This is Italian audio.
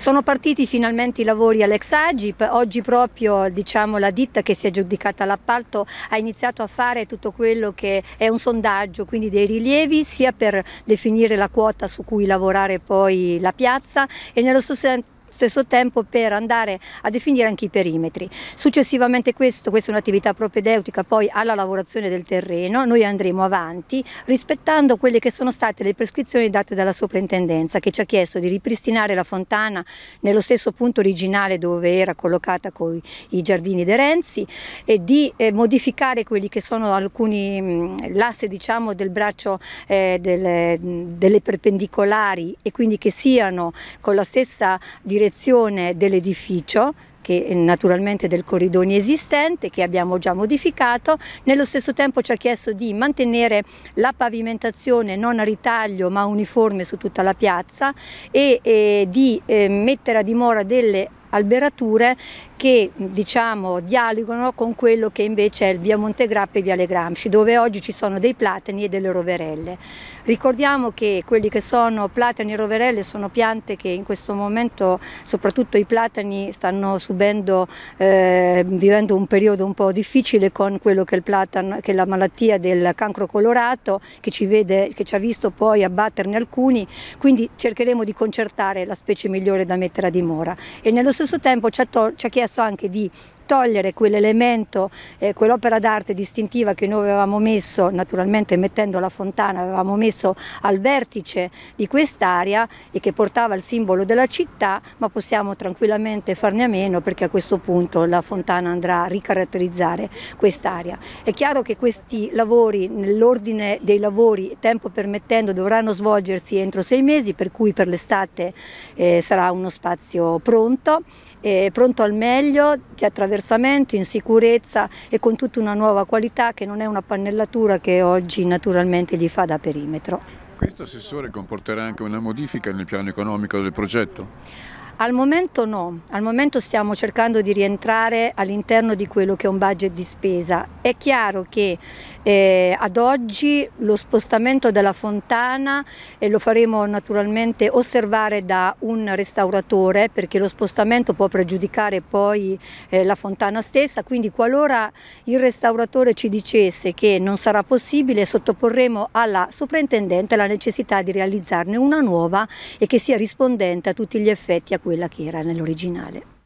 Sono partiti finalmente i lavori all'ex Agip, oggi proprio diciamo, la ditta che si è giudicata l'appalto ha iniziato a fare tutto quello che è un sondaggio, quindi dei rilievi sia per definire la quota su cui lavorare poi la piazza e nello stesso tempo stesso tempo per andare a definire anche i perimetri. Successivamente questo, questa è un'attività propedeutica poi alla lavorazione del terreno, noi andremo avanti rispettando quelle che sono state le prescrizioni date dalla soprintendenza che ci ha chiesto di ripristinare la fontana nello stesso punto originale dove era collocata con i giardini De Renzi e di eh, modificare quelli che sono alcuni l'asse diciamo del braccio eh, delle, delle perpendicolari e quindi che siano con la stessa direzione direzione dell'edificio che naturalmente del corridoio esistente che abbiamo già modificato, nello stesso tempo ci ha chiesto di mantenere la pavimentazione non a ritaglio ma uniforme su tutta la piazza e, e di eh, mettere a dimora delle alberature che diciamo dialogano con quello che invece è il via Montegrappa e via Le Gramsci dove oggi ci sono dei platani e delle roverelle. Ricordiamo che quelli che sono platani e roverelle sono piante che in questo momento soprattutto i platani stanno subendo, eh, vivendo un periodo un po' difficile con quello che è, il platano, che è la malattia del cancro colorato che ci, vede, che ci ha visto poi abbatterne alcuni, quindi cercheremo di concertare la specie migliore da mettere a dimora e nello stesso tempo ci ha, ci ha chiesto anche di togliere quell'elemento, eh, quell'opera d'arte distintiva che noi avevamo messo, naturalmente mettendo la fontana, avevamo messo al vertice di quest'area e che portava il simbolo della città, ma possiamo tranquillamente farne a meno perché a questo punto la fontana andrà a ricaratterizzare quest'area. È chiaro che questi lavori, nell'ordine dei lavori, tempo permettendo, dovranno svolgersi entro sei mesi, per cui per l'estate eh, sarà uno spazio pronto, eh, pronto al meglio, attraverso sversamento, in sicurezza e con tutta una nuova qualità che non è una pannellatura che oggi naturalmente gli fa da perimetro. Questo assessore comporterà anche una modifica nel piano economico del progetto? Al momento no, al momento stiamo cercando di rientrare all'interno di quello che è un budget di spesa. È chiaro che eh, ad oggi lo spostamento della fontana eh, lo faremo naturalmente osservare da un restauratore perché lo spostamento può pregiudicare poi eh, la fontana stessa, quindi qualora il restauratore ci dicesse che non sarà possibile sottoporremo alla soprintendente la necessità di realizzarne una nuova e che sia rispondente a tutti gli effetti a quella che era nell'originale.